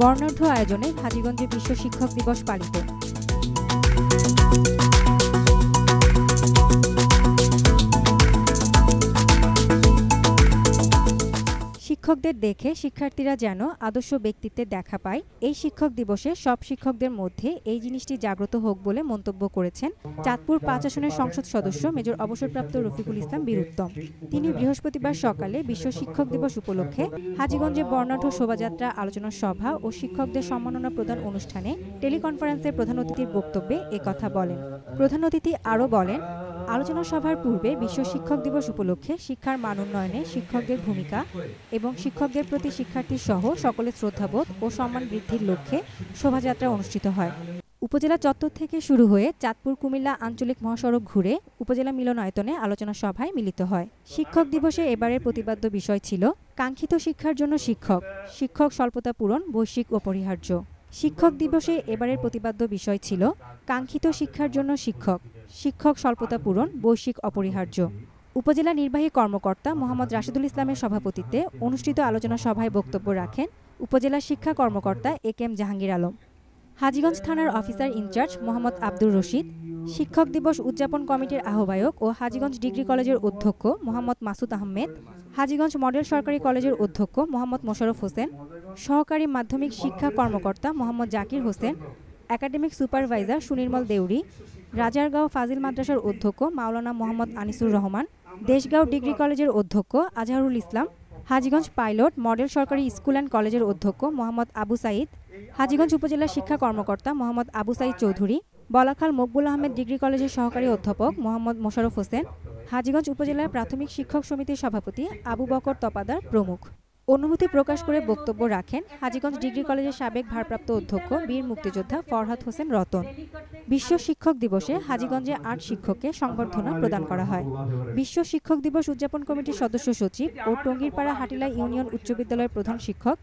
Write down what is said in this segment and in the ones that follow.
বর্ণাঢ্য আয়োজনে হাজীগঞ্জে বিশ্ব শিক্ষক দিবস পালিত শিক্ষকদের দেখে শিক্ষার্থীরা যেন আদর্শ ব্যক্তিত্বের দেখা পায় এই শিক্ষক দিবসে সব শিক্ষকদের মধ্যে এই জিনিসটি জাগ্রত হোক বলে মন্তব্য করেছেন চাঁদপুর পাঁচ আসনের সংসদ সদস্য মেজর অবসরপ্রাপ্ত রফিকুল ইসলাম বীরুত্তম তিনি বৃহস্পতিবার সকালে বিশ্ব শিক্ষক দিবস উপলক্ষে হাজীগঞ্জে বর্ণাঢ্য শোভাযাত্রা আলোচনা সভা ও শিক্ষকদের সম্মাননা প্রদান অনুষ্ঠানে টেলিকনফারেন্সের প্রধান অতিথির বক্তব্যে কথা বলেন প্রধান অতিথি আরও বলেন আলোচনা সভার পূর্বে বিশ্ব শিক্ষক দিবস উপলক্ষে শিক্ষার মান উন্নয়নে শিক্ষকদের ভূমিকা এবং শিক্ষকদের প্রতি শিক্ষার্থী সহ সকলের শ্রদ্ধাবোধ ও সম্মান বৃদ্ধির লক্ষ্যে শোভাযাত্রা অনুষ্ঠিত হয় উপজেলা চত্বর থেকে শুরু হয়ে চাঁদপুর কুমিল্লা আঞ্চলিক মহাসড়ক ঘুরে উপজেলা মিলনায়তনে আলোচনা সভায় মিলিত হয় শিক্ষক দিবসে এবারের প্রতিপাদ্য বিষয় ছিল কাঙ্ক্ষিত শিক্ষার জন্য শিক্ষক শিক্ষক স্বল্পতা পূরণ বৈশ্বিক অপরিহার্য শিক্ষক দিবসে এবারের প্রতিপাদ্য বিষয় ছিল কাঙ্ক্ষিত শিক্ষার জন্য শিক্ষক শিক্ষক স্বল্পতা পূরণ বৈশ্বিক অপরিহার্য উপজেলা নির্বাহী কর্মকর্তা মোহাম্মদ রাশিদুল ইসলামের সভাপতিত্বে অনুষ্ঠিত আলোচনা সভায় বক্তব্য রাখেন উপজেলা শিক্ষা কর্মকর্তা A K M Jahangir Alam Hajiganj থানার অফিসার ইনচার্জ মোহাম্মদ আব্দুর রশিদ শিক্ষক দিবস উদযাপন কমিটির আহ্বায়ক ও হাজীগঞ্জ ডিগ্রি কলেজের অধ্যক্ষ মোহাম্মদ মাসুদ আহমেদ হাজীগঞ্জ মডেল সরকারি কলেজের অধ্যক্ষ মোহাম্মদ মোশারফ হোসেন সহকারী মাধ্যমিক শিক্ষা কর্মকর্তা মোহাম্মদ জাকির হোসেন একাডেমিক সুপারভাইজার সুনির্মল দেউরি রাজারগাঁও ফাজিল মাদ্রাসার অধ্যক্ষ মাওলানা মোহাম্মদ আনিসুর রহমান দেশগাঁও ডিগ্রি কলেজের অধ্যক্ষ আজহারুল ইসলাম হাজীগঞ্জ পাইলট মডেল সরকারি স্কুল অ্যান্ড কলেজের অধ্যক্ষ মোহাম্মদ আবু সাইদ হাজীগঞ্জ উপজেলা শিক্ষা কর্মকর্তা মোহাম্মদ আবু সাইদ চৌধুরী বলাখাল মকবুল আহমেদ ডিগ্রি কলেজের সহকারী অধ্যাপক মোহাম্মদ মোশারফ হোসেন হাজীগঞ্জ উপজেলার প্রাথমিক শিক্ষক সমিতির সভাপতি আবু বকর তপাদার প্রমুখ অনুভূতি প্রকাশ করে বক্তব্য রাখেন হাজীগঞ্জ ডিগ্রি কলেজের সাবেক ভারপ্রাপ্ত অধ্যক্ষ বীর মুক্তিযোদ্ধা ফরহাদ হোসেন রতন বিশ্ব শিক্ষক দিবসে হাজীগঞ্জে আট শিক্ষককে সংবর্ধনা প্রদান করা হয় বিশ্ব শিক্ষক দিবস উদযাপন কমিটির সদস্য সচিব ও টঙ্গিরপাড়া হাটিলা ইউনিয়ন উচ্চ বিদ্যালয়ের প্রধান শিক্ষক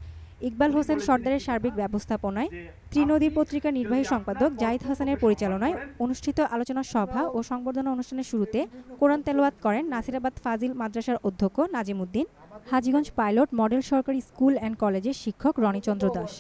ইকবাল হোসেন সর্দারের সার্বিক ব্যবস্থাপনায় ত্রিনদী পত্রিকার নির্বাহী সম্পাদক জাহিদ হাসানের পরিচালনায় অনুষ্ঠিত আলোচনা সভা ও সংবর্ধনা অনুষ্ঠানের শুরুতে কোরআন তেলোয়াত করেন নাসিরাবাদ ফাজিল মাদ্রাসার অধ্যক্ষ নাজিমুদ্দিন হাজিগঞ্জ পাইলট মডেল সরকারি স্কুল অ্যান্ড কলেজের শিক্ষক রণিচন্দ্র দাস